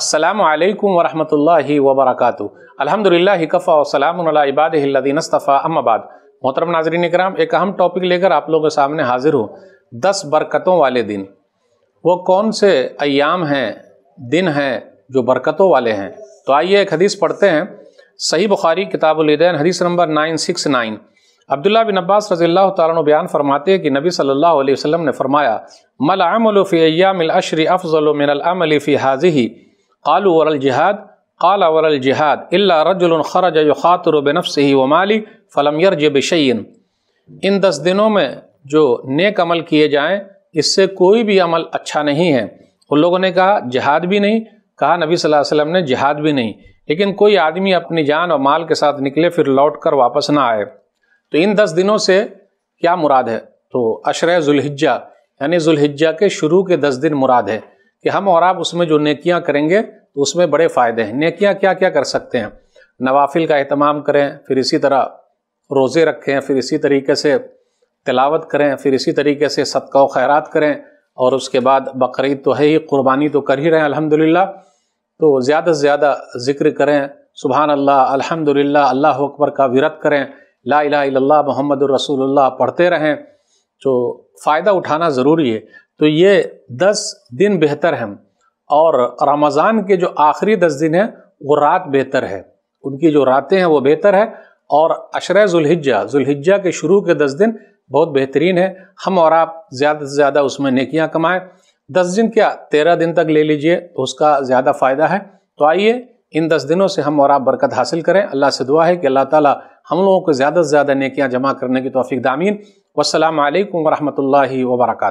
अल्लाम वरहमल वबरक अलहमदिल्ला हिकफ़ा वसलामबादीनस्तफ़ा अम्माबाद मोहतरम नाजरीन कराम एक अहम टॉपिक लेकर आप लोगों के सामने हाजिर हूँ दस बरकतों वाले दिन वो कौन से अयाम हैं दिन हैं जो बरकतों वाले हैं तो आइए एक हदीस पढ़ते हैं सही बुखारी किताबुलदैन हदीस number nine six nine Abdullah bin Abbas रजील्ला तन बयान फरमाते हैं कि नबी सल्लल्लाहु अलैहि वसल्लम ने फरमाया मल अमल फ़ी अयाम अशर अफ़ल मिनल अमल फ़ी हाजी قالوا वरल الجهاد قال वरल الجهاد अल्ला رجل خرج يخاطر بنفسه ومالي فلم फ़लम بشيء बशन इन दस दिनों में जो नेक अमल किए जाएँ इससे कोई भी अमल अच्छा नहीं है उन लोगों ने कहा जिहाद भी नहीं कहा नबी सल्लल्लाहु अलैहि वसल्लम ने जिहाद भी नहीं लेकिन कोई आदमी अपनी जान और माल के साथ निकले फिर लौट कर वापस ना आए तो इन दस दिनों से क्या मुराद है तो अशर जुल्हिज्जा यानी जुल्हिज्जा के शुरू के दस दिन मुराद है कि हम और आप उसमें जो नेकियां करेंगे तो उसमें बड़े फ़ायदे हैं नेकियां क्या क्या कर सकते हैं नवाफिल का अहतमाम करें फिर इसी तरह रोज़े रखें फिर इसी तरीके से तलावत करें फिर इसी तरीके से सदका व खैरात करें और उसके बाद बकरीद तो है ही कुर्बानी तो कर ही रहे हैं अल्हम्दुलिल्लाह तो ज़्यादा से ज़्यादा जिक्र करें सुबहान अल्लाह अल्हम्दुलिल्लाह अल्लाह अकबर का विरत करें ला इला इल्लल्लाह मोहम्मद रसूलुल्लाह पढ़ते रहें तो फ़ायदा उठाना ज़रूरी है तो ये दस दिन बेहतर हैं और रमज़ान के जो आखिरी दस दिन हैं वो रात बेहतर है उनकी जो रातें हैं वो बेहतर है और अशर जुल्हिज्जा जुल्हिज्जा के शुरू के दस दिन बहुत बेहतरीन है हम और आप ज़्यादा से ज़्यादा उसमें नेकियां कमाएं दस दिन क्या तेरह दिन तक ले लीजिए तो उसका ज़्यादा फ़ायदा है तो आइए इन दस दिनों से हम और आप बरकत हासिल करें अल्लाह से दुआ है कि अल्लाह ताला हम लोगों को ज़्यादा से ज़्यादा नेकियां जमा करने की तोफ़ी दामीन वालकम वरहमल वर्का